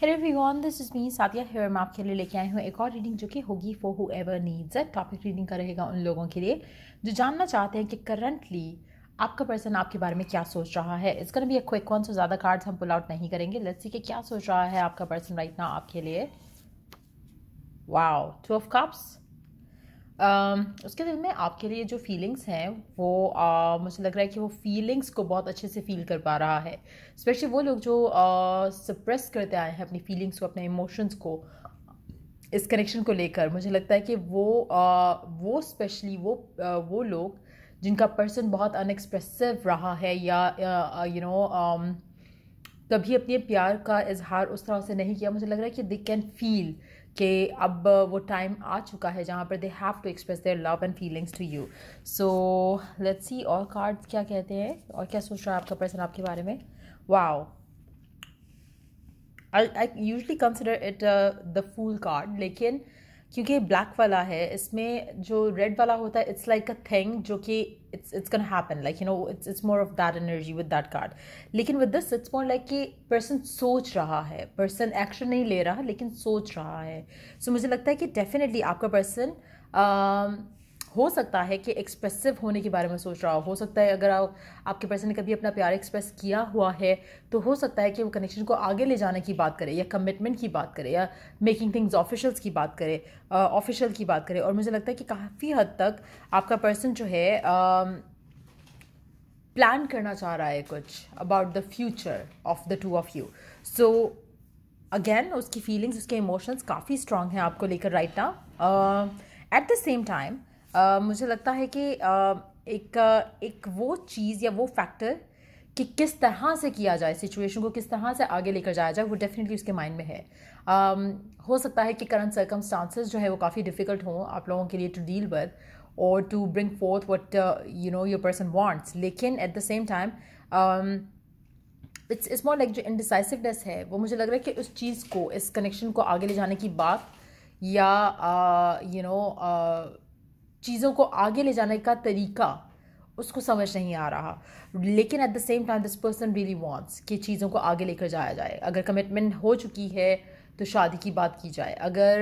hello everyone this is me Satiya here मैं आपके लिए लेके आई हूँ एक और रीडिंग जो कि होगी फॉर हु एवर नीड्स है टॉपिक रीडिंग का रहेगा उन लोगों के लिए जो जानना चाहते हैं कि करंटली आपका पर्सन आपके बारे में क्या सोच रहा है इसका ना भी एक क्विक वन से ज़्यादा कार्ड्स हम पुल आउट नहीं करेंगे लेट्स सी कि क्या सोच रहा है आपका पर्सन राइट ना आपके लिए wow two of cups Um, उसके दिल में आपके लिए जो फीलिंग्स हैं वो आ, मुझे लग रहा है कि वो फीलिंग्स को बहुत अच्छे से फील कर पा रहा है स्पेशली वो लोग जो सप्रेस करते आए हैं अपनी फीलिंग्स को अपने इमोशंस को इस कनेक्शन को लेकर मुझे लगता है कि वो वो स्पेशली वो वो लोग जिनका पर्सन बहुत अनएक्सप्रेसिव रहा है या यू नो um, कभी अपने प्यार का इजहार उस तरह से नहीं किया मुझे लग रहा है कि दे कैन फील कि अब वो टाइम आ चुका है जहाँ पर they have to express their love and feelings to you so let's see और कार्ड क्या कहते हैं और क्या सोच रहा है आपका पर्सन आपके बारे में wow I I usually consider it the fool card लेकिन क्योंकि ब्लैक वाला है इसमें जो रेड वाला होता है इट्स लाइक अ थिंग जो कि it's it's can happen like you know it's it's more of that energy with that card लेकिन with this it's more like कि पर्सन सोच रहा है पर्सन एक्शन नहीं ले रहा लेकिन सोच रहा है सो so, मुझे लगता है कि डेफिनेटली आपका पर्सन हो सकता है कि एक्सप्रेसिव होने के बारे में सोच रहा हो हो सकता है अगर आप आपके पर्सन ने कभी अपना प्यार एक्सप्रेस किया हुआ है तो हो सकता है कि वो कनेक्शन को आगे ले जाने की बात करे या कमिटमेंट की बात करे या मेकिंग थिंग्स ऑफिशियल्स की बात करे ऑफिशियल की बात करे और मुझे लगता है कि काफ़ी हद तक आपका पर्सन जो है प्लान uh, करना चाह रहा है कुछ about the future of the two of you so again उसकी फीलिंग्स उसके इमोशंस काफ़ी स्ट्रांग हैं आपको लेकर राइट ना एट द सेम टाइम मुझे लगता है कि uh, एक एक वो चीज़ या वो फैक्टर कि किस तरह से किया जाए सिचुएशन को किस तरह से आगे लेकर जाया जाए वो डेफिनेटली उसके माइंड में है um, हो सकता है कि करंट सर्कमस्टांसेस जो है वो काफ़ी डिफ़िकल्ट हों आप लोगों के लिए टू डील विद और to bring forth what you know your person wants लेकिन at the same time it's it's more like जो इनडिसाइसिवनेस है वो मुझे लग रहा है कि उस चीज़ को इस कनेक्शन को आगे ले जाने की बात या you uh, know you know, uh, चीज़ों को आगे ले जाने का तरीका उसको समझ नहीं आ रहा लेकिन at the same time this person really wants कि चीज़ों को आगे लेकर जाया जाए अगर कमिटमेंट हो चुकी है तो शादी की बात की जाए अगर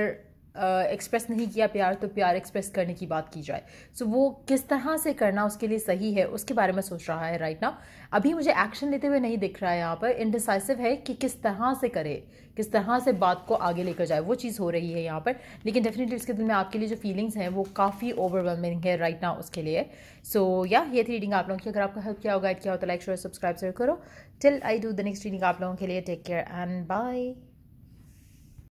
एक्सप्रेस नहीं किया प्यार तो प्यार एक्सप्रेस करने की बात की जाए सो so, वो किस तरह से करना उसके लिए सही है उसके बारे में सोच रहा है राइट नाउ अभी मुझे एक्शन लेते हुए नहीं दिख रहा है यहाँ पर इनडिसाइसिव है कि किस तरह से करे किस तरह से बात को आगे लेकर जाए वो चीज़ हो रही है यहाँ पर लेकिन डेफिनेटली उसके दिल में आपके लिए जो फीलिंग्स हैं वो काफ़ी ओवरवेलमिंग है राइट नाउ उसके लिए सो so, या yeah, ये थी रीडिंग आप लोगों की अगर आपको हेल्प किया हो गाइड किया हो तो लाइक शेयर सब्सक्राइब जरूर करो till I do the next reading आप लोगों के लिए टेक केयर एंड बाय